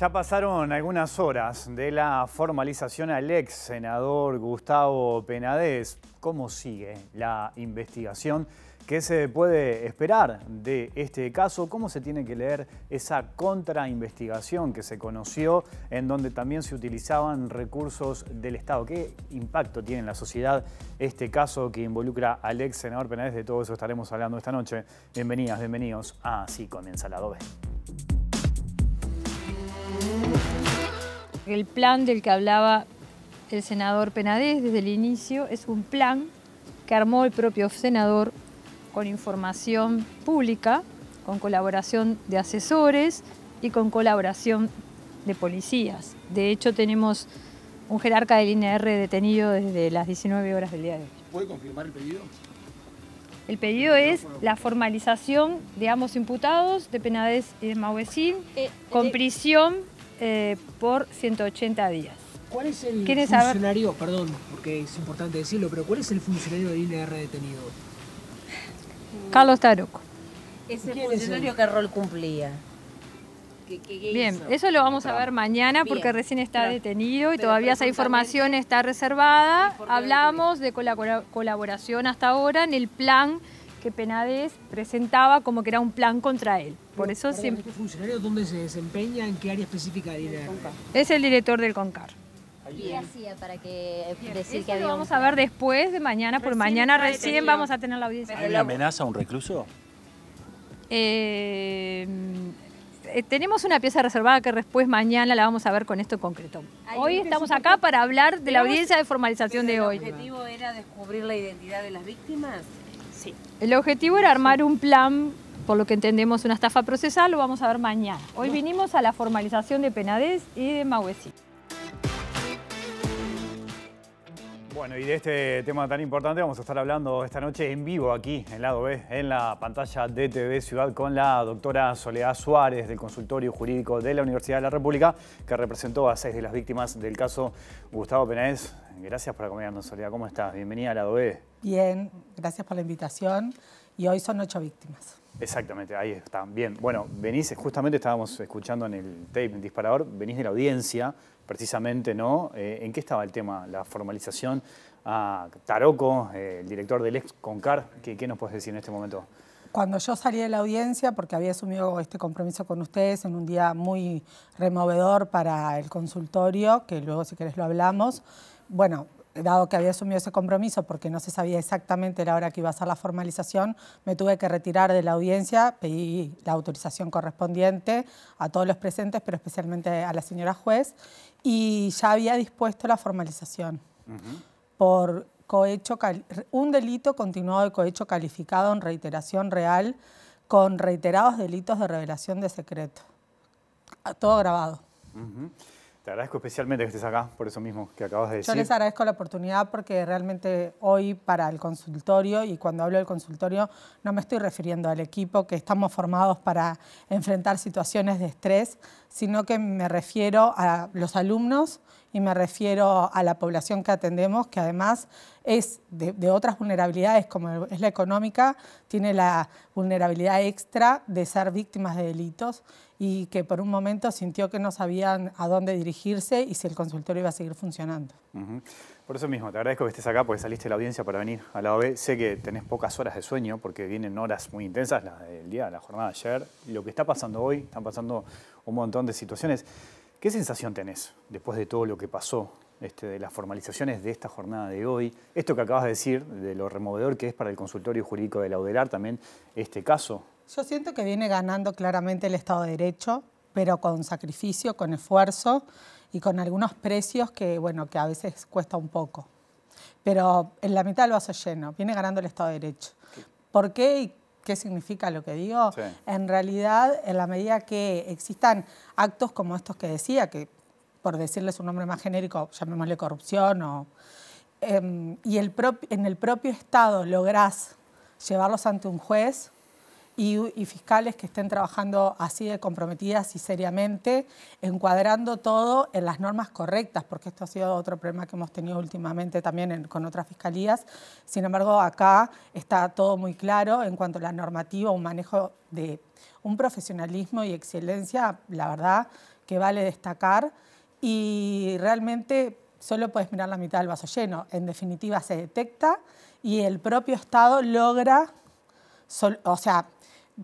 Ya pasaron algunas horas de la formalización al ex senador Gustavo Penades. ¿Cómo sigue la investigación? ¿Qué se puede esperar de este caso? ¿Cómo se tiene que leer esa contrainvestigación que se conoció en donde también se utilizaban recursos del Estado? ¿Qué impacto tiene en la sociedad este caso que involucra al ex senador Penades? De todo eso estaremos hablando esta noche. Bienvenidas, bienvenidos. Así ah, comienza la doble. el plan del que hablaba el senador Penadez desde el inicio es un plan que armó el propio senador con información pública, con colaboración de asesores y con colaboración de policías. De hecho, tenemos un jerarca del INR detenido desde las 19 horas del día de hoy. ¿Puede confirmar el pedido? El pedido es la formalización de ambos imputados, de Penades y de Mauvecín, eh, con eh, prisión eh, por 180 días. ¿Cuál es el funcionario, perdón, porque es importante decirlo, pero cuál es el funcionario del INR detenido? Carlos Taroco. Es funcionario rol cumplía. Bien, eso lo vamos a ver mañana porque recién está detenido y todavía esa información está reservada. Hablamos de colaboración hasta ahora en el plan que Penades presentaba como que era un plan contra él. Por eso siempre... ¿Este dónde se desempeña? ¿En qué área específica Es el director del CONCAR. ¿Qué hacía para que decir que lo vamos a ver después de mañana, por mañana recién vamos a tener la audiencia. ¿Hay una amenaza a un recluso? Eh, eh, tenemos una pieza reservada que después mañana la vamos a ver con esto en concreto. Hoy estamos acá para hablar de la audiencia de formalización de hoy. ¿El objetivo era descubrir la identidad de las víctimas? El objetivo era armar un plan, por lo que entendemos una estafa procesal, lo vamos a ver mañana. Hoy vinimos a la formalización de Penades y de Mauesí. Bueno, y de este tema tan importante vamos a estar hablando esta noche en vivo aquí, en lado B, en la pantalla de TV Ciudad, con la doctora Soledad Suárez del Consultorio Jurídico de la Universidad de la República, que representó a seis de las víctimas del caso Gustavo Penaez. Gracias por acompañarnos, Soledad. ¿Cómo estás? Bienvenida a lado B. Bien, gracias por la invitación. Y hoy son ocho víctimas. Exactamente, ahí están. Bien, bueno, venís, justamente estábamos escuchando en el tape, en disparador, venís de la audiencia precisamente, ¿no? Eh, ¿En qué estaba el tema? La formalización a ah, Taroco, eh, el director del ex Concar, ¿qué, ¿qué nos puedes decir en este momento? Cuando yo salí de la audiencia, porque había asumido este compromiso con ustedes en un día muy removedor para el consultorio, que luego si querés lo hablamos, bueno, dado que había asumido ese compromiso porque no se sabía exactamente la hora que iba a ser la formalización, me tuve que retirar de la audiencia, pedí la autorización correspondiente a todos los presentes, pero especialmente a la señora juez, y ya había dispuesto la formalización por cohecho, un delito continuado de cohecho calificado en reiteración real con reiterados delitos de revelación de secreto. Todo grabado. Te agradezco especialmente que estés acá, por eso mismo que acabas de decir. Yo les agradezco la oportunidad porque realmente hoy para el consultorio, y cuando hablo del consultorio no me estoy refiriendo al equipo que estamos formados para enfrentar situaciones de estrés, sino que me refiero a los alumnos y me refiero a la población que atendemos, que además es de, otras vulnerabilidades como es la económica, tiene la vulnerabilidad extra de ser víctimas de delitos y que por un momento sintió que no sabían a dónde dirigirse y si el consultorio iba a seguir funcionando. Por eso mismo, te agradezco que estés acá porque saliste de la audiencia para venir a la OB. Sé que tenés pocas horas de sueño porque vienen horas muy intensas, las del día, la jornada ayer. Lo que está pasando hoy, están pasando un montón de situaciones. ¿Qué sensación tenés después de todo lo que pasó, este, de las formalizaciones de esta jornada de hoy? Esto que acabas de decir, de lo removedor que es para el consultorio jurídico de Laudelar, también este caso. Yo siento que viene ganando claramente el Estado de Derecho, pero con sacrificio, con esfuerzo y con algunos precios que, bueno, que a veces cuesta un poco. Pero en la mitad del vaso lleno, viene ganando el Estado de Derecho. ¿Por qué qué significa lo que digo, en realidad, en la medida que existan actos como estos que decía, que por decirles un nombre más genérico, llamémosle corrupción, o, em, y el en el propio Estado lográs llevarlos ante un juez, y, fiscales que estén trabajando así de comprometidas y seriamente, encuadrando todo en las normas correctas, porque esto ha sido otro problema que hemos tenido últimamente también con otras fiscalías. Sin embargo, acá está todo muy claro en cuanto a la normativa, un manejo de un profesionalismo y excelencia, la verdad, que vale destacar. Y realmente solo puedes mirar la mitad del vaso lleno. En definitiva, se detecta y el propio Estado logra, o sea,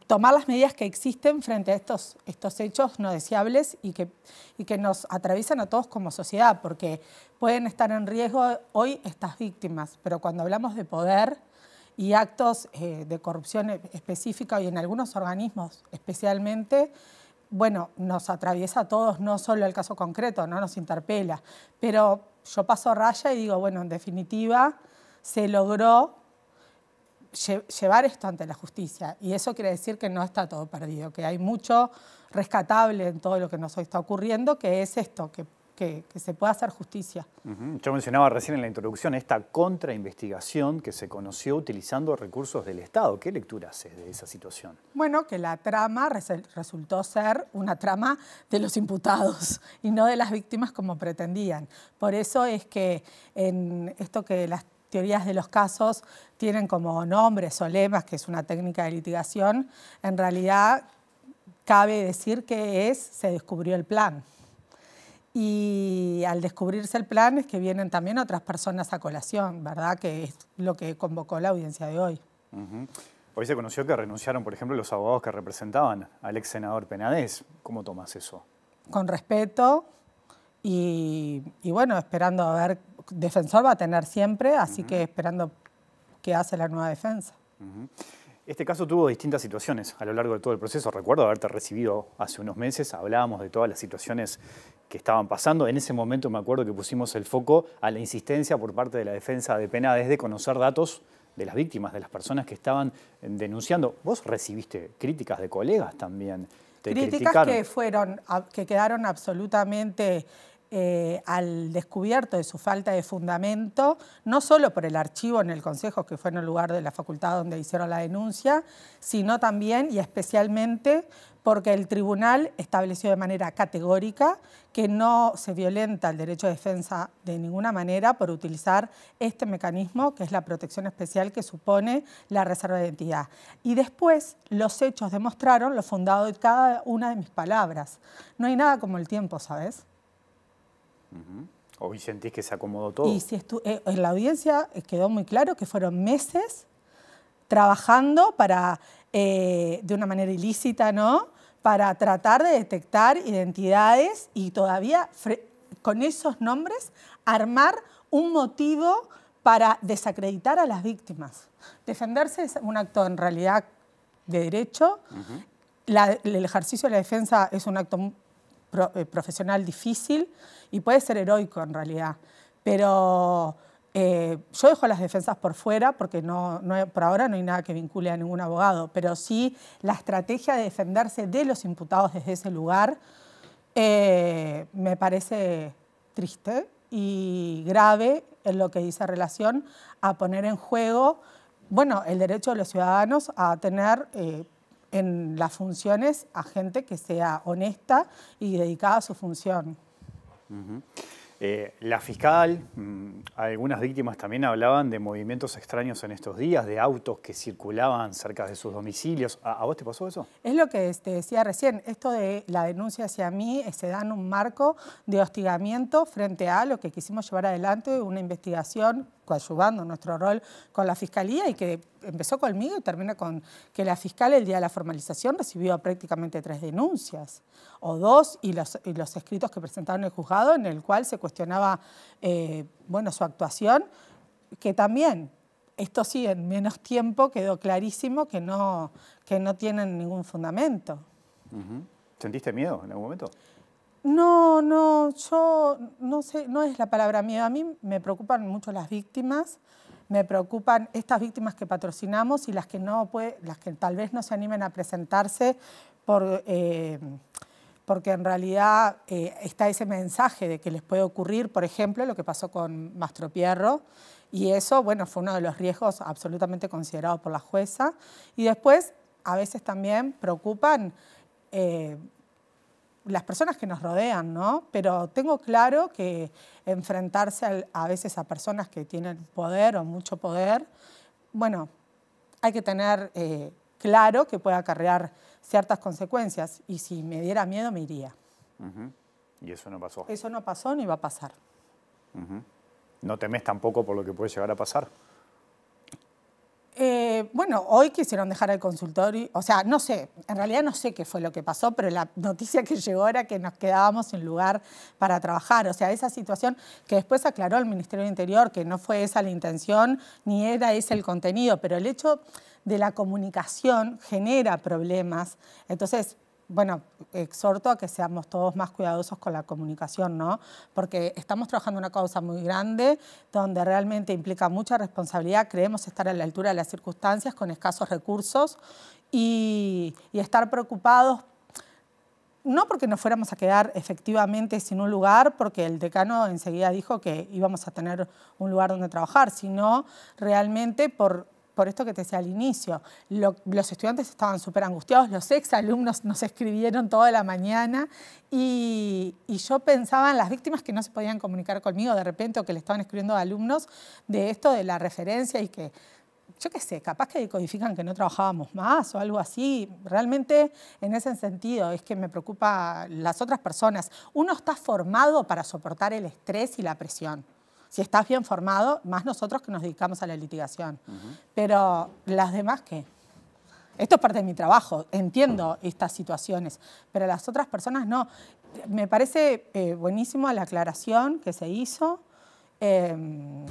tomar las medidas que existen frente a estos, estos hechos no deseables y que, y que nos atraviesan a todos como sociedad, porque pueden estar en riesgo hoy estas víctimas, pero cuando hablamos de poder y actos eh, de corrupción e-, específica y en algunos organismos especialmente, bueno, nos atraviesa a todos, no solo el caso concreto, no nos interpela, pero yo paso raya y digo, bueno, en definitiva, se logró llevar esto ante la justicia. Y eso quiere decir que no está todo perdido, que hay mucho rescatable en todo lo que nos está ocurriendo, que es esto, que, que, se pueda hacer justicia. Yo mencionaba recién en la introducción esta contrainvestigación que se conoció utilizando recursos del Estado. ¿Qué lectura haces de esa situación? Bueno, que la trama resultó ser una trama de los imputados y no de las víctimas como pretendían. Por eso es que en esto que las teorías de los casos tienen como nombres o lemas, que es una técnica de litigación, en realidad cabe decir que es, se descubrió el plan. Y al descubrirse el plan es que vienen también otras personas a colación, ¿verdad? Que es lo que convocó la audiencia de hoy. Hoy se conoció que renunciaron, por ejemplo, los abogados que representaban al ex senador Penades. ¿Cómo tomas eso? Con respeto, y, bueno, esperando a ver, defensor va a tener siempre, así que esperando qué hace la nueva defensa. Este caso tuvo distintas situaciones a lo largo de todo el proceso. Recuerdo haberte recibido hace unos meses, hablábamos de todas las situaciones que estaban pasando. En ese momento me acuerdo que pusimos el foco a la insistencia por parte de la defensa de pena desde conocer datos de las víctimas, de las personas que estaban denunciando. Vos recibiste críticas de colegas también. críticas que fueron, que quedaron absolutamente eh, al descubierto de su falta de fundamento, no solo por el archivo en el Consejo, que fue en el lugar de la facultad donde hicieron la denuncia, sino también y especialmente porque el tribunal estableció de manera categórica que no se violenta el derecho de defensa de ninguna manera por utilizar este mecanismo que es la protección especial que supone la reserva de identidad. Y después los hechos demostraron lo fundado de cada una de mis palabras. No hay nada como el tiempo, ¿sabes? ¿Hoy sentís que se acomodó todo? Y si eh, en la audiencia eh, quedó muy claro que fueron meses trabajando para, eh, de una manera ilícita, ¿no? Para tratar de detectar identidades y todavía con esos nombres armar un motivo para desacreditar a las víctimas. Defenderse es un acto en realidad de derecho. el ejercicio de la defensa es un acto eh, profesional difícil y puede ser heroico en realidad. Pero eh, yo dejo las defensas por fuera porque no, por ahora no hay nada que vincule a ningún abogado, pero sí la estrategia de defenderse de los imputados desde ese lugar eh, me parece triste y grave en lo que dice relación a poner en juego bueno, el derecho de los ciudadanos a tener en las funciones a gente que sea honesta y dedicada a su función. Eh, la fiscal, mm, algunas víctimas también hablaban de movimientos extraños en estos días, de autos que circulaban cerca de sus domicilios. ¿A, vos te pasó eso? Es lo que te este, decía recién, esto de la denuncia hacia mí se da en un marco de hostigamiento frente a lo que quisimos llevar adelante, una investigación coadyuvando nuestro rol con la Fiscalía y que empezó conmigo y termina con que la fiscal el día de la formalización recibió prácticamente tres denuncias, o dos, y los, escritos que presentaron el juzgado en el cual se cuestionaba eh, bueno, su actuación, que también, esto sí, en menos tiempo quedó clarísimo que no, que no tienen ningún fundamento. ¿Sentiste miedo en algún momento? No, no, yo no sé, no es la palabra miedo. A mí me preocupan mucho las víctimas, me preocupan estas víctimas que patrocinamos y las que no puede, las que tal vez no se animen a presentarse eh, porque en realidad eh, está ese mensaje de que les puede ocurrir, por ejemplo, lo que pasó con Mastro Pierro, y eso, bueno, fue uno de los riesgos absolutamente considerados por la jueza. Y después, a veces también preocupan eh, las personas que nos rodean, ¿no? Pero tengo claro que enfrentarse a veces a personas que tienen poder o mucho poder, bueno, hay que tener eh, claro que puede acarrear ciertas consecuencias y si me diera miedo me iría. Y eso no pasó. Eso no pasó ni va a pasar. No temes tampoco por lo que puede llegar a pasar bueno, hoy quisieron dejar el consultorio, o sea, no sé, en realidad no sé qué fue lo que pasó, pero la noticia que llegó era que nos quedábamos en lugar para trabajar, o sea, esa situación que después aclaró el Ministerio del Interior, que no fue esa la intención, ni era ese el contenido, pero el hecho de la comunicación genera problemas. Entonces, bueno, exhorto a que seamos todos más cuidadosos con la comunicación, ¿no? Porque estamos trabajando una causa muy grande, donde realmente implica mucha responsabilidad, creemos estar a la altura de las circunstancias, con escasos recursos, y, y estar preocupados no porque nos fuéramos a quedar efectivamente sin un lugar, porque el decano enseguida dijo que íbamos a tener un lugar donde trabajar, sino realmente por por esto que te decía al inicio, los estudiantes estaban súper angustiados, los exalumnos nos escribieron toda la mañana y, yo pensaba en las víctimas que no se podían comunicar conmigo de repente o que le estaban escribiendo alumnos de esto de la referencia y que, yo qué sé, capaz que codifican que no trabajábamos más o algo así. Realmente en ese sentido es que me preocupa las otras personas. Uno está formado para soportar el estrés y la presión si estás bien formado, más nosotros que nos dedicamos a la litigación. Pero las demás, ¿qué? Esto es parte de mi trabajo, entiendo estas situaciones, pero las otras personas no. Me parece eh, buenísimo la aclaración que se hizo. Em,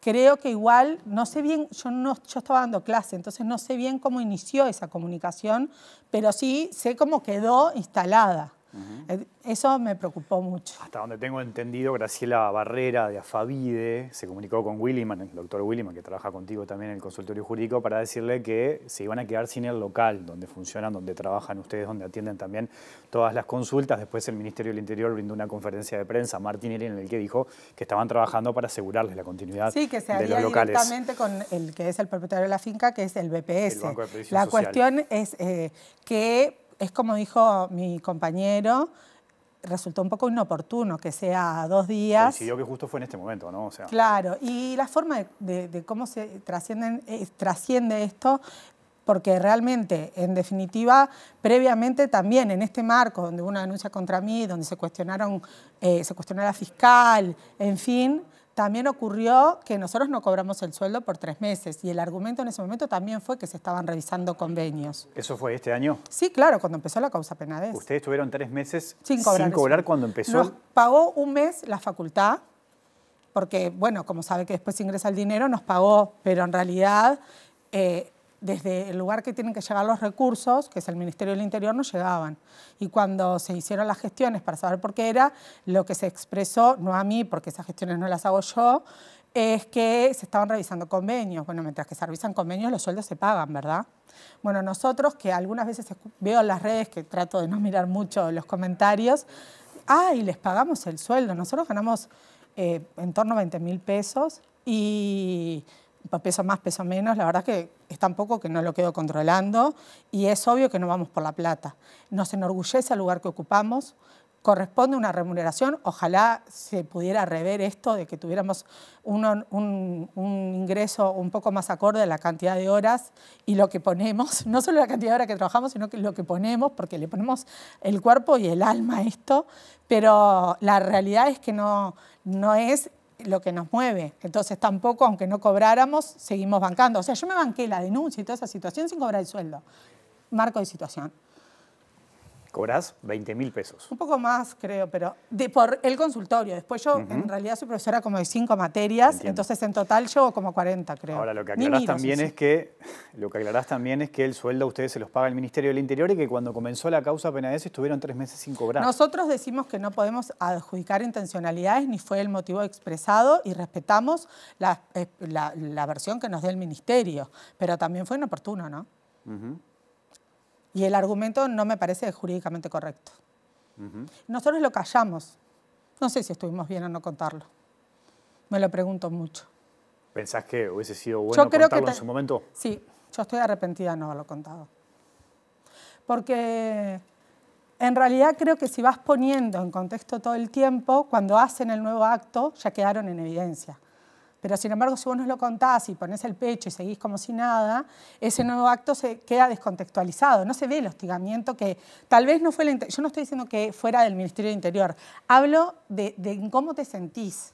creo que igual, no sé bien, yo, no, yo estaba dando clase, entonces no sé bien cómo inició esa comunicación, pero sí sé cómo quedó instalada. Eso me preocupó mucho. Hasta donde tengo entendido, Graciela Barrera de Afavide se comunicó con Williman, el doctor Williman, que trabaja contigo también en el consultorio jurídico, para decirle que se iban a quedar sin el local donde funcionan, donde trabajan ustedes, donde atienden también todas las consultas. Después el Ministerio del Interior brindó una conferencia de prensa Martín Martín en el que dijo que estaban trabajando para asegurarles la continuidad sí, que se de los locales. directamente con el que es el propietario de la finca, que es el BPS. la cuestión es eh, que es como dijo mi compañero, resultó un poco inoportuno que sea dos días. Decidió que justo fue en este momento, ¿no? Claro, y la forma de, cómo se trascienden, eh, trasciende esto, porque realmente, en definitiva, previamente también en este marco donde hubo una denuncia contra mí, donde se cuestionaron, eh, se cuestionó la fiscal, en fin, también ocurrió que nosotros no cobramos el sueldo por tres meses y el argumento en ese momento también fue que se estaban revisando convenios. ¿Eso fue este año? Sí, claro, cuando empezó la causa penal. Ustedes tuvieron tres meses sin cobrar, cuando empezó. Nos pagó un mes la facultad, porque, bueno, como sabe que después ingresa el dinero, nos pagó, pero en realidad eh, desde el lugar que tienen que llegar los recursos, que es el Ministerio del Interior, no llegaban. Y cuando se hicieron las gestiones para saber por qué era, lo que se expresó, no a mí, porque esas gestiones no las hago yo, es que se estaban revisando convenios. Bueno, mientras que se revisan convenios, los sueldos se pagan, ¿verdad? Bueno, nosotros, que algunas veces veo en las redes, que trato de no mirar mucho los comentarios, ¡ay, les pagamos el sueldo! Nosotros ganamos eh, en torno a 20 mil pesos y peso más, pesa menos, la verdad que es tan poco que no lo quedo controlando y es obvio que no vamos por la plata. Nos enorgullece el lugar que ocupamos, corresponde una remuneración, ojalá se pudiera rever esto de que tuviéramos un, ingreso un poco más acorde a la cantidad de horas y lo que ponemos, no solo la cantidad de horas que trabajamos, sino que lo que ponemos, porque le ponemos el cuerpo y el alma a esto, pero la realidad es que no, no es lo que nos mueve. Entonces tampoco, aunque no cobráramos, seguimos bancando. O sea, yo me banqué la denuncia y toda esa situación sin cobrar el sueldo. Marco de situación cobras 20 mil pesos. Un poco más, creo, pero de, por el consultorio. Después yo, en realidad, soy profesora como de cinco materias, entonces en total llevo como 40, creo. Ahora, lo que aclarás, también es que, lo que también es que el sueldo a ustedes se los paga el Ministerio del Interior y que cuando comenzó la causa apenas estuvieron tres meses sin cobrar. Nosotros decimos que no podemos adjudicar intencionalidades ni fue el motivo expresado y respetamos la, eh, la, versión que nos dé el Ministerio, pero también fue inoportuno, ¿no? Uh y el argumento no me parece jurídicamente correcto. Nosotros lo callamos. No sé si estuvimos bien o no contarlo. Me lo pregunto mucho. ¿Pensás que hubiese sido bueno yo contarlo en su momento? Sí, yo estoy arrepentida de no haberlo contado. Porque en realidad creo que si vas poniendo en contexto todo el tiempo, cuando hacen el nuevo acto ya quedaron en evidencia. Pero sin embargo, si vos nos lo contás y pones el pecho y seguís como si nada, ese nuevo acto se queda descontextualizado. No se ve el hostigamiento que tal vez no fue la... Yo no estoy diciendo que fuera del Ministerio de Interior. Hablo de, cómo te sentís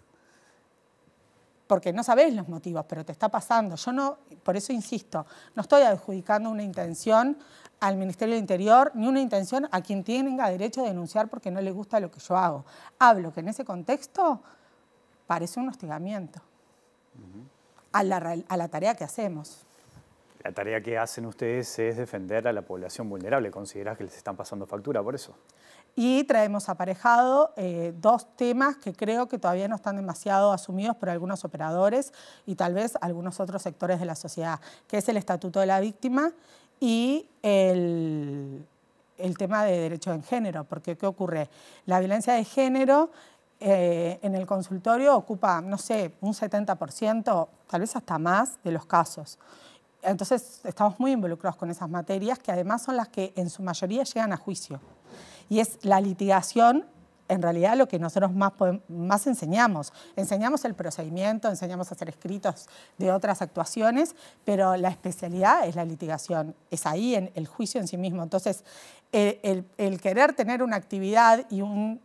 porque no sabés los motivos, pero te está pasando. Yo no, por eso insisto, no estoy adjudicando una intención al Ministerio de Interior ni una intención a quien tenga derecho a denunciar porque no le gusta lo que yo hago. Hablo que en ese contexto parece un hostigamiento a la, tarea que hacemos. La tarea que hacen ustedes es defender a la población vulnerable. ¿Consideras que les están pasando factura por eso? Y traemos aparejado eh, dos temas que creo que todavía no están demasiado asumidos por algunos operadores y tal vez algunos otros sectores de la sociedad, que es el Estatuto de la Víctima y el, el tema de derechos en género. Porque, ¿qué ocurre? La violencia de género eh, en el consultorio ocupa, no sé, un 70%, tal vez hasta más, de los casos. Entonces estamos muy involucrados con esas materias que además son las que en su mayoría llegan a juicio. Y es la litigación en realidad lo que nosotros más, más enseñamos. Enseñamos el procedimiento, enseñamos a hacer escritos de otras actuaciones, pero la especialidad es la litigación, es ahí en el juicio en sí mismo. Entonces, el, querer tener una actividad y, un,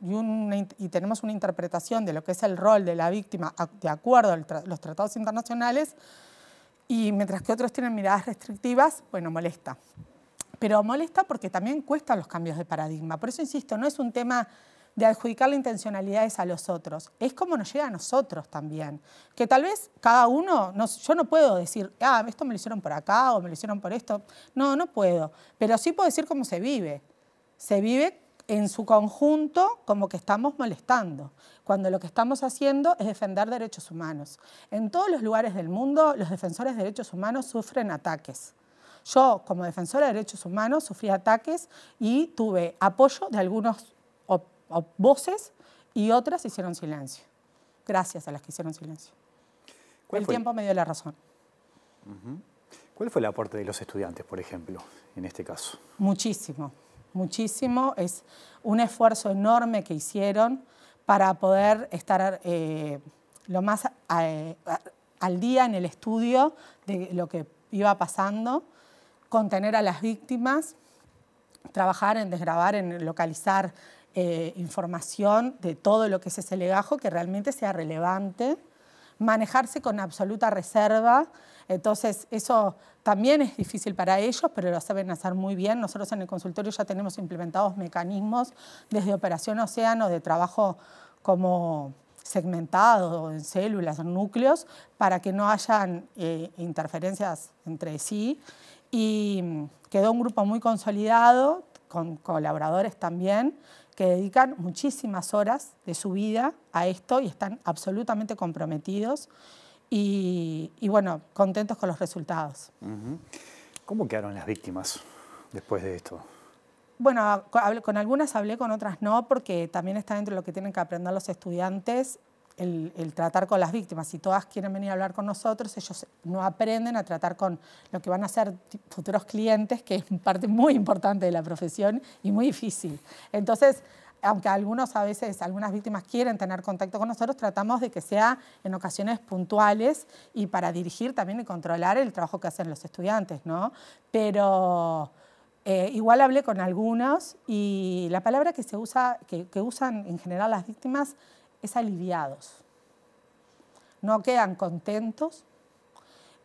y, y, tenemos una interpretación de lo que es el rol de la víctima de acuerdo a los tratados internacionales, y mientras que otros tienen miradas restrictivas, bueno, molesta. Pero molesta porque también cuestan los cambios de paradigma. Por eso insisto, no es un tema de adjudicarle intencionalidades a los otros. Es como nos llega a nosotros también. Que tal vez cada uno, yo no puedo decir, ah, esto me lo hicieron por acá o me lo hicieron por esto. No, no puedo. Pero sí puedo decir cómo se vive. Se vive en su conjunto como que estamos molestando, cuando lo que estamos haciendo es defender derechos humanos. En todos los lugares del mundo, los defensores de derechos humanos sufren ataques. Yo, como defensora de derechos humanos, sufrí ataques y tuve apoyo de algunos voces y otras hicieron silencio, gracias a las que hicieron silencio. El tiempo me dio la razón. ¿Cuál fue el aporte de los estudiantes, por ejemplo, en este caso? Muchísimo, muchísimo. Es un esfuerzo enorme que hicieron para poder estar eh, lo más eh, al día en el estudio de lo que iba pasando, contener a las víctimas, trabajar en desgrabar, en localizar eh, información de todo lo que es ese legajo que realmente sea relevante, manejarse con absoluta reserva, entonces eso también es difícil para ellos, pero lo saben hacer muy bien. Nosotros en el consultorio ya tenemos implementados mecanismos desde Operación Océano de trabajo como segmentado en células, en núcleos, para que no hayan eh, interferencias entre sí. Y quedó un grupo muy consolidado, con colaboradores también, que dedican muchísimas horas de su vida a esto y están absolutamente comprometidos y, bueno, contentos con los resultados. ¿Cómo quedaron las víctimas después de esto? Bueno, con algunas hablé, con otras no, porque también está dentro de lo que tienen que aprender los estudiantes el, tratar con las víctimas. Si todas quieren venir a hablar con nosotros, ellos no aprenden a tratar con lo que van a ser futuros clientes, que es parte muy importante de la profesión y muy difícil. Entonces, aunque algunos a veces, algunas víctimas quieren tener contacto con nosotros, tratamos de que sea en ocasiones puntuales y para dirigir también y controlar el trabajo que hacen los estudiantes, ¿no? Pero... Eh, igual hablé con algunos y la palabra que se usa, que usan en general las víctimas es aliviados. No quedan contentos,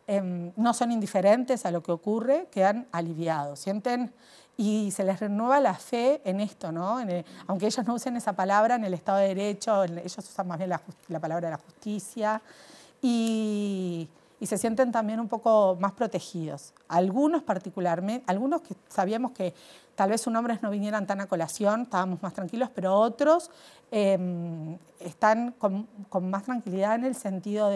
em, no son indiferentes a lo que ocurre, quedan aliviados, sienten y se les renueva la fe en esto, ¿no? aunque ellos no usen esa palabra en el Estado de Derecho, ellos usan más bien la, palabra de la justicia y, se sienten también un poco más protegidos. Algunos particularmente, algunos que sabíamos que tal vez sus hombres no vinieran tan a colación, estábamos más tranquilos, pero otros em, están con, más tranquilidad en el sentido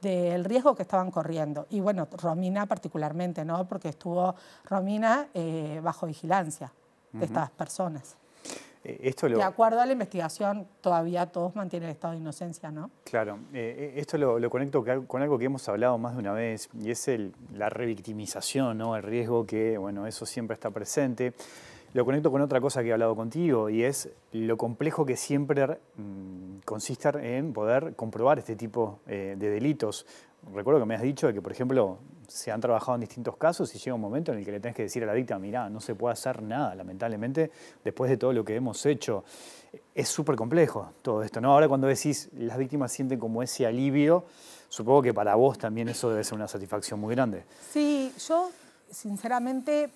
del riesgo que estaban corriendo. Y bueno, Romina particularmente, ¿no? porque estuvo Romina eh, bajo vigilancia de estas personas. Eh, de acuerdo a la investigación, todavía todos mantienen el estado de inocencia, ¿no? Claro, eh, eh, esto lo, conecto con algo que hemos hablado más de una vez, y es la revictimización, ¿no? El riesgo que, bueno, eso siempre está presente. Lo conecto con otra cosa que he hablado contigo, y es lo complejo que siempre mm, consiste en poder comprobar este tipo de delitos. Recuerdo que me has dicho que, por ejemplo, se han trabajado en distintos casos y llega un momento en el que le tenés que decir a la víctima, mirá, no se puede hacer nada, lamentablemente, después de todo lo que hemos hecho. Es súper complejo todo esto, ¿no? Ahora cuando decís, las víctimas sienten como ese alivio, supongo que para vos también eso debe ser una satisfacción muy grande. Sí, yo sinceramente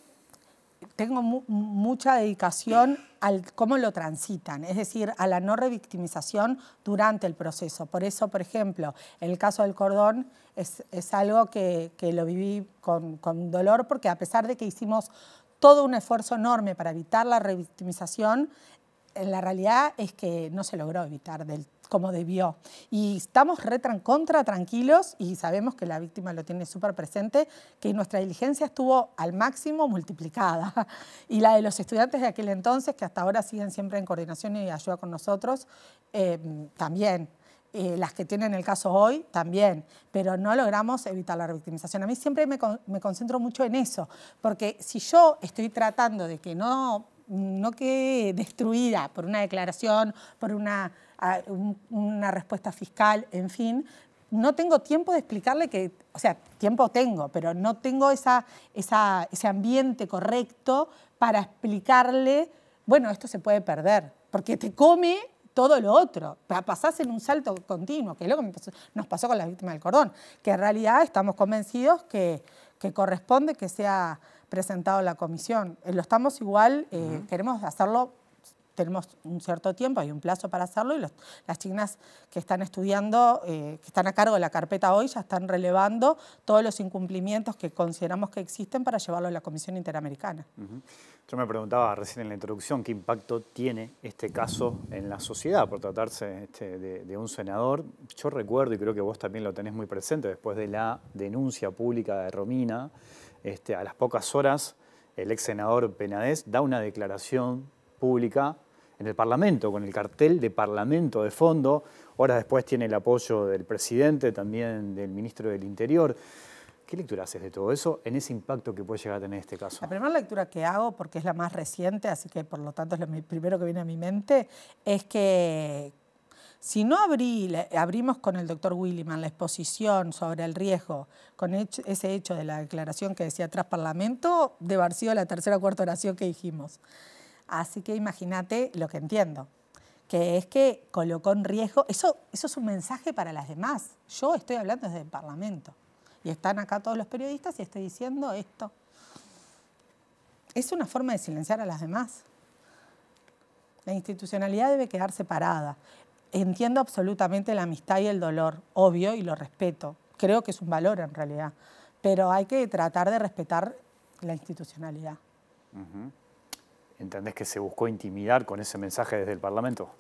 tengo mucha dedicación al cómo lo transitan, es decir, a la no revictimización durante el proceso. Por eso, por ejemplo, el caso del cordón es, algo que, lo viví con, dolor porque a pesar de que hicimos todo un esfuerzo enorme para evitar la revictimización, en la realidad es que no se logró evitar del todo como debió. Y estamos contra tranquilos y sabemos que la víctima lo tiene súper presente, que nuestra diligencia estuvo al máximo multiplicada. Y la de los estudiantes de aquel entonces, que hasta ahora siguen siempre en coordinación y ayuda con nosotros, em, también. Eh, las que tienen el caso hoy también, pero no logramos evitar la victimización A mí siempre me, me concentro mucho en eso, porque si yo estoy tratando de que no no quede destruida por una declaración, por una una respuesta fiscal, en fin, no tengo tiempo de explicarle que, o sea, tiempo tengo, pero no tengo esa, ese ambiente correcto para explicarle, bueno, esto se puede perder, porque te come todo lo otro, pasás en un salto continuo, que es lo que nos pasó con la víctima del cordón, que en realidad estamos convencidos que, que corresponde que sea presentado la comisión. Eh, lo estamos igual, eh, queremos hacerlo tenemos un cierto tiempo, hay un plazo para hacerlo y las chinas que están estudiando, eh, que están a cargo de la carpeta hoy, ya están relevando todos los incumplimientos que consideramos que existen para llevarlo a la Comisión Interamericana. Yo me preguntaba recién en la introducción qué impacto tiene este caso en la sociedad por tratarse este, de, un senador. Yo recuerdo, y creo que vos también lo tenés muy presente, después de la denuncia pública de Romina, este, a las pocas horas el ex senador Penades da una declaración pública en el Parlamento, con el cartel de Parlamento de fondo. Horas después tiene el apoyo del presidente, también del ministro del Interior. ¿Qué lectura haces de todo eso en ese impacto que puede llegar a tener este caso? La primera lectura que hago, porque es la más reciente, así que por lo tanto es lo primero que viene a mi mente, es que si no abrimos con el doctor Williman la exposición sobre el riesgo, con ese hecho de la declaración que decía tras Parlamento, de haber la tercera o cuarta oración que dijimos. Así que imagínate lo que entiendo, que es que colocó en riesgo, eso, es un mensaje para las demás. Yo estoy hablando desde el Parlamento y están acá todos los periodistas y estoy diciendo esto. Es una forma de silenciar a las demás. La institucionalidad debe quedar separada. Entiendo absolutamente la amistad y el dolor, obvio, y lo respeto. Creo que es un valor en realidad, pero hay que tratar de respetar la institucionalidad. ¿Entendés que se buscó intimidar con ese mensaje desde el Parlamento?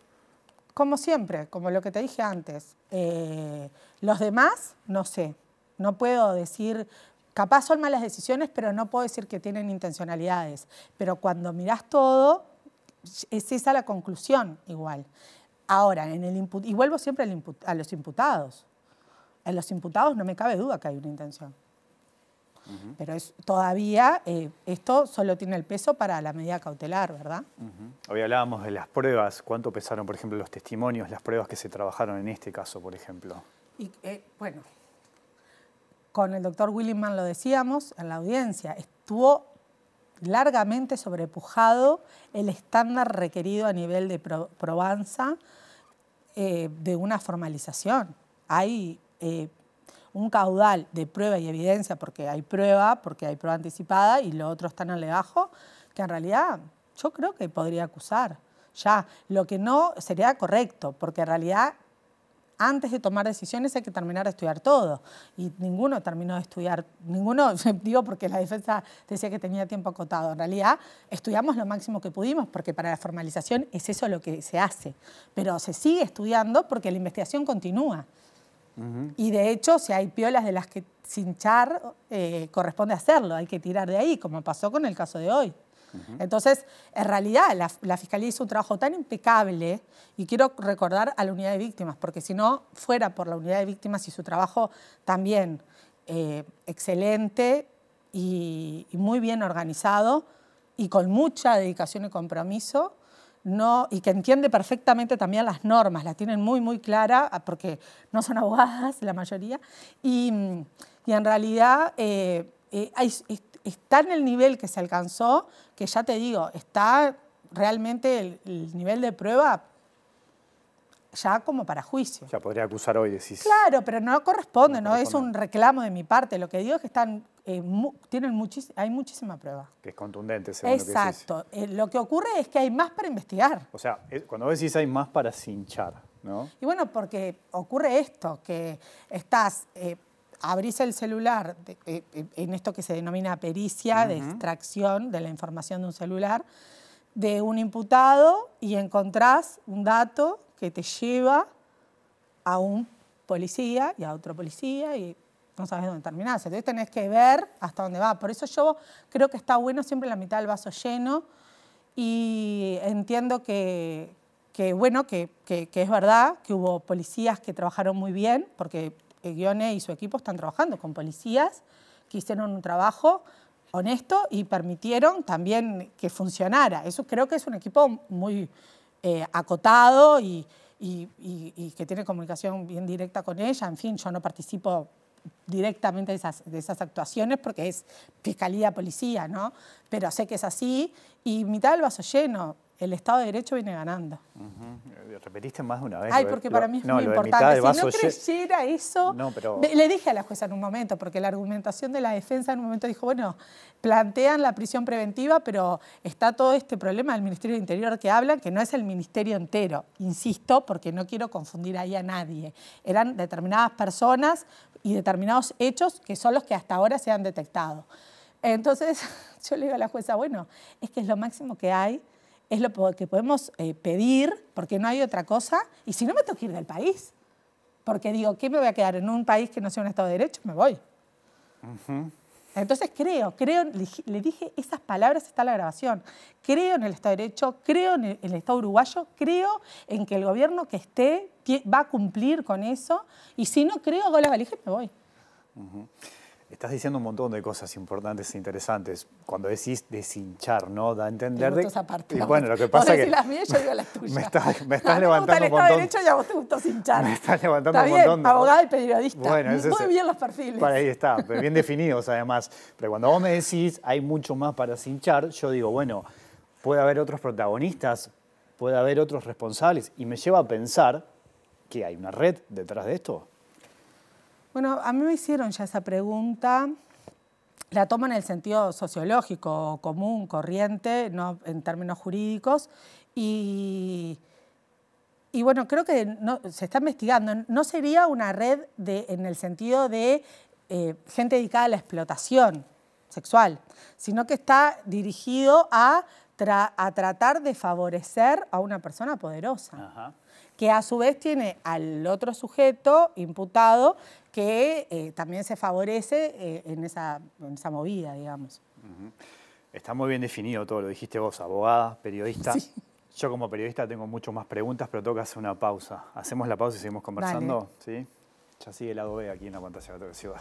Como siempre, como lo que te dije antes. Eh, los demás, no sé. No puedo decir, capaz son malas decisiones, pero no puedo decir que tienen intencionalidades. Pero cuando mirás todo, es esa la conclusión igual. Ahora, en el input, y vuelvo siempre a los imputados. En los imputados no me cabe duda que hay una intención. Pero es, todavía eh, esto solo tiene el peso para la medida cautelar, ¿verdad? Hoy hablábamos de las pruebas. ¿Cuánto pesaron, por ejemplo, los testimonios, las pruebas que se trabajaron en este caso, por ejemplo? Y, eh, bueno, con el doctor Willingman lo decíamos en la audiencia, estuvo largamente sobrepujado el estándar requerido a nivel de probanza eh, de una formalización. Hay un caudal de prueba y evidencia, porque hay prueba, porque hay prueba anticipada, y lo otro está en alegajo, que en realidad yo creo que podría acusar. Ya, lo que no sería correcto, porque en realidad antes de tomar decisiones hay que terminar de estudiar todo. Y ninguno terminó de estudiar, ninguno, digo porque la defensa decía que tenía tiempo acotado. En realidad estudiamos lo máximo que pudimos porque para la formalización es eso lo que se hace. Pero se sigue estudiando porque la investigación continúa. Y de hecho, si hay piolas de las que cinchar, eh, corresponde hacerlo, hay que tirar de ahí, como pasó con el caso de hoy. Entonces, en realidad, la, Fiscalía hizo un trabajo tan impecable, y quiero recordar a la unidad de víctimas, porque si no fuera por la unidad de víctimas y su trabajo también eh, excelente y, muy bien organizado, y con mucha dedicación y compromiso, y que entiende perfectamente también las normas, las tienen muy, muy clara, ah, porque no son abogadas la mayoría, y, en realidad eh, eh, está en el nivel que se alcanzó, que ya te digo, está realmente el, el nivel de prueba ya como para juicio. Ya podría acusar hoy, decís. Claro, pero no corresponde, no, es un reclamo de mi parte. Lo que digo es que están, eh, tienen hay muchísima prueba. Que es contundente, según Exacto. lo que eh, lo que ocurre es que hay más para investigar. O sea, cuando decís hay más para cinchar, ¿no? Y bueno, porque ocurre esto, que estás... Eh, abrís el celular en esto que se denomina pericia de extracción de la información de un celular de un imputado y encontrás un dato que te lleva a un policía y a otro policía y no sabes dónde terminás. Entonces tenés que ver hasta dónde va. Por eso yo creo que está bueno siempre la mitad del vaso lleno y entiendo que, que bueno, que, que, es verdad que hubo policías que trabajaron muy bien, porque Guione y su equipo están trabajando con policías que hicieron un trabajo honesto y permitieron también que funcionara. Eso creo que es un equipo muy eh, acotado y, que tiene comunicación bien directa con ella. En fin, yo no participo directamente de esas, de esas actuaciones porque es fiscalía, policía, ¿no? Pero sé que es así y mitad del vaso lleno el Estado de Derecho viene ganando. Repetiste más de una vez. Ay, porque para mí es muy importante. Si no creyera eso, le dije a la jueza en un momento, porque la argumentación de la defensa en un momento dijo, bueno, plantean la prisión preventiva, pero está todo este problema del Ministerio del Interior que hablan, que no es el Ministerio entero, insisto, porque no quiero confundir ahí a nadie. Eran determinadas personas y determinados hechos que son los que hasta ahora se han detectado. Entonces, yo le digo a la jueza, bueno, es que es lo máximo que hay es lo que podemos eh, pedir, porque no hay otra cosa, y si no me tengo que ir del país, porque digo, ¿qué me voy a quedar en un país que no sea un Estado de Derecho? Me voy. Entonces creo, creo, le dije esas palabras, está la grabación, creo en el Estado de Derecho, creo en el, Estado uruguayo, creo en que el gobierno que esté va a cumplir con eso, y si no creo, hago las valijas me voy. Estás diciendo un montón de cosas importantes e interesantes. Cuando decís deshinchar, ¿no? Da a entender de... Y bueno, lo que pasa es que... las mías, yo digo las tuyas. Me estás, me estás levantando me gusta el un montón... derecho y a vos te gustó hinchar. Me estás levantando un montón de... abogada y periodista. Bueno, es Muy bien los perfiles. Para ahí está, bien definidos además. Pero cuando vos me decís hay mucho más para hinchar, yo digo, bueno, puede haber otros protagonistas, puede haber otros responsables. Y me lleva a pensar que hay una red detrás de esto. Bueno, a mí me hicieron ya esa pregunta. La tomo en el sentido sociológico, común, corriente, no en términos jurídicos. Y, bueno, creo que se está investigando. No sería una red de, en el sentido de eh, gente dedicada a la explotación sexual, sino que está dirigido a, a tratar de favorecer a una persona poderosa que a su vez tiene al otro sujeto imputado que eh, también se favorece eh, en, esa, esa, movida, digamos. Está muy bien definido todo, lo dijiste vos, abogada, periodista. Yo como periodista tengo muchas más preguntas, pero toca hacer una pausa. Hacemos la pausa y seguimos conversando, ¿sí? Ya sigue el lado B aquí en la pantalla de la ciudad.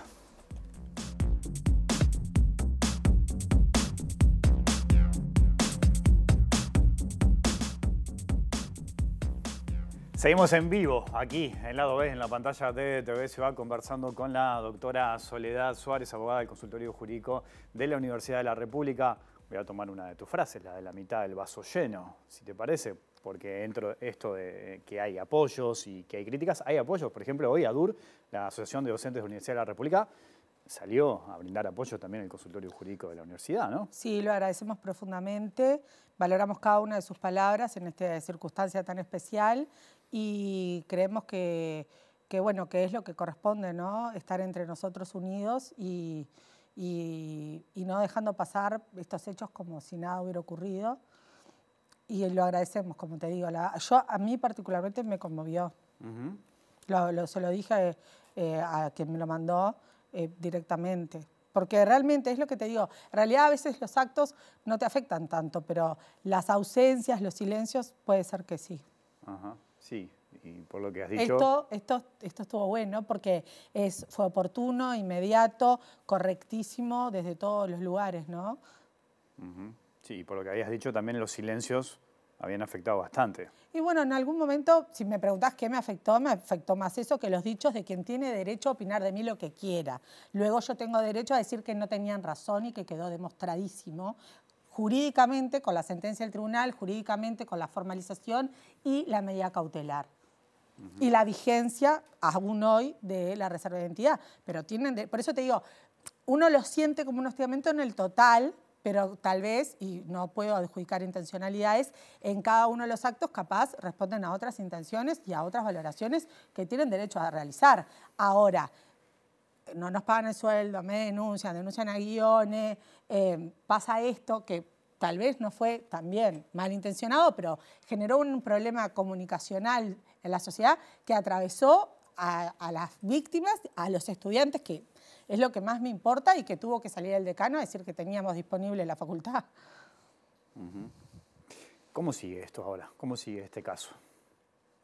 Seguimos en vivo aquí, en lado B, en la pantalla de TV Ciudad, conversando con la doctora Soledad Suárez, abogada del consultorio jurídico de la Universidad de la República. Voy a tomar una de tus frases, la de la mitad del vaso lleno, si te parece, porque dentro de esto de que hay apoyos y que hay críticas, hay apoyos. Por ejemplo, hoy ADUR, la Asociación de Docentes de la Universidad de la República, salió a brindar apoyo también al consultorio jurídico de la universidad, ¿no? Sí, lo agradecemos profundamente, valoramos cada una de sus palabras en esta circunstancia tan especial y creemos que, bueno, que es lo que corresponde, ¿no? Estar entre nosotros unidos y, no dejando pasar estos hechos como si nada hubiera ocurrido. Y lo agradecemos, como te digo. La, yo, a mí particularmente me conmovió. se lo dije eh, a quien me lo mandó eh, directamente. Porque realmente es lo que te digo, en realidad a veces los actos no te afectan tanto, pero las ausencias, los silencios, puede ser que sí. Ajá. Sí, y por lo que has dicho... Esto, esto, esto estuvo bueno porque es, fue oportuno, inmediato, correctísimo desde todos los lugares, ¿no? Sí, y por lo que habías dicho también los silencios habían afectado bastante. Y bueno, en algún momento, si me preguntás qué me afectó, me afectó más eso que los dichos de quien tiene derecho a opinar de mí lo que quiera. Luego yo tengo derecho a decir que no tenían razón y que quedó demostradísimo jurídicamente con la sentencia del tribunal, jurídicamente con la formalización y la medida cautelar. Y la vigencia aún hoy de la reserva de identidad. Pero tienen, por eso te digo, uno lo siente como un hostigamiento en el total, pero tal vez, y no puedo adjudicar intencionalidades, en cada uno de los actos capaz responden a otras intenciones y a otras valoraciones que tienen derecho a realizar. Ahora, no nos pagan el sueldo, me denuncian, denuncian a guiones, em, pasa esto que tal vez no fue también malintencionado, pero generó un problema comunicacional en la sociedad que atravesó a, a, las víctimas, a los estudiantes, que es lo que más me importa y que tuvo que salir el decano a decir que teníamos disponible la facultad. ¿Cómo sigue esto ahora? ¿Cómo sigue este caso?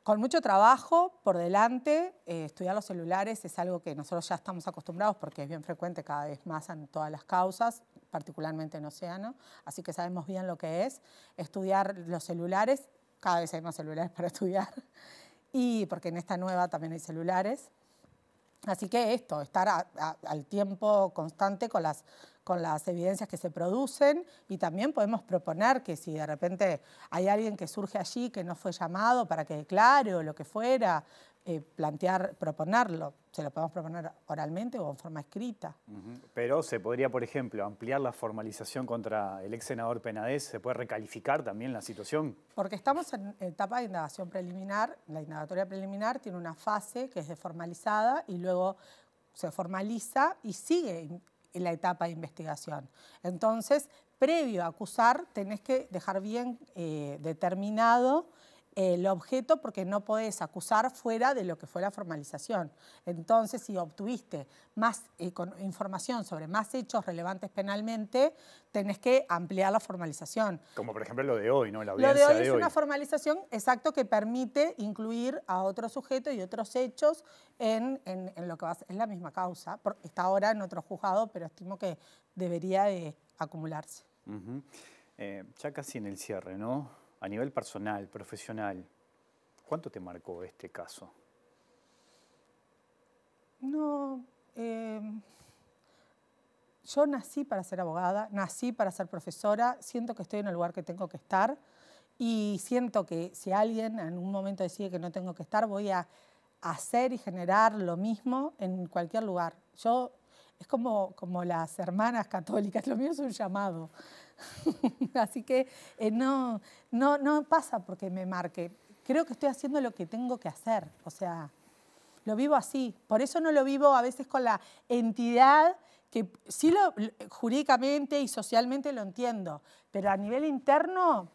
con mucho trabajo por delante, eh, estudiar los celulares es algo que nosotros ya estamos acostumbrados porque es bien frecuente cada vez más en todas las causas, particularmente en Océano, así que sabemos bien lo que es. Estudiar los celulares, cada vez hay más celulares para estudiar, y porque en esta nueva también hay celulares. Así que esto, estar al tiempo constante con las, con las evidencias que se producen y también podemos proponer que si de repente hay alguien que surge allí que no fue llamado para que declare o lo que fuera, eh, plantear, proponerlo. Se lo podemos proponer oralmente o en forma escrita. Pero se podría, por ejemplo, ampliar la formalización contra el ex senador Penades, se puede recalificar también la situación. Porque estamos en etapa de indagación preliminar, la indagatoria preliminar tiene una fase que es de formalizada y luego se formaliza y sigue en la etapa de investigación. Entonces, previo a acusar, tenés que dejar bien eh, determinado el objeto porque no podés acusar fuera de lo que fue la formalización. Entonces, si obtuviste más eh, con información sobre más hechos relevantes penalmente, tenés que ampliar la formalización. Como por ejemplo lo de hoy, ¿no? lo de hoy es una formalización exacto que permite incluir a otro sujeto y otros hechos en, en, lo que va es la misma causa. Está ahora en otro juzgado, pero estimo que debería de acumularse. Eh, ya casi en el cierre, ¿no? a nivel personal, profesional, ¿cuánto te marcó este caso? No, em, yo nací para ser abogada, nací para ser profesora, siento que estoy en el lugar que tengo que estar y siento que si alguien en un momento decide que no tengo que estar, voy a hacer y generar lo mismo en cualquier lugar. Yo es como, como las hermanas católicas, lo mío es un llamado. Así que eh, no, no, pasa porque me marque. Creo que estoy haciendo lo que tengo que hacer. O sea, lo vivo así. Por eso no lo vivo a veces con la entidad que sí lo jurídicamente y socialmente lo entiendo, pero a nivel interno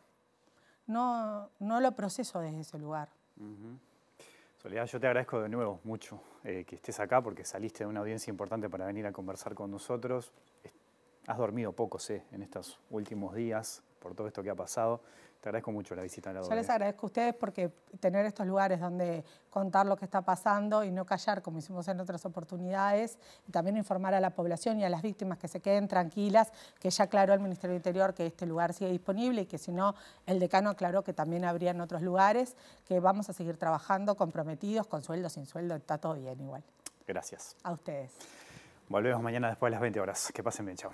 no, lo proceso desde ese lugar yo te agradezco de nuevo mucho eh, que estés acá porque saliste de una audiencia importante para venir a conversar con nosotros. Has dormido poco, sé, en estos últimos días por todo esto que ha pasado. Les agradezco mucho la visita a la Yo les agradezco a ustedes porque tener estos lugares donde contar lo que está pasando y no callar como hicimos en otras oportunidades, y también informar a la población y a las víctimas que se queden tranquilas, que ya aclaró el Ministerio del Interior que este lugar sigue disponible y que si no, el decano aclaró que también habría en otros lugares, que vamos a seguir trabajando comprometidos, con sueldo, sin sueldo, está todo bien igual. Gracias. A ustedes. Volvemos mañana después de las 20 horas. Que pasen bien, chao.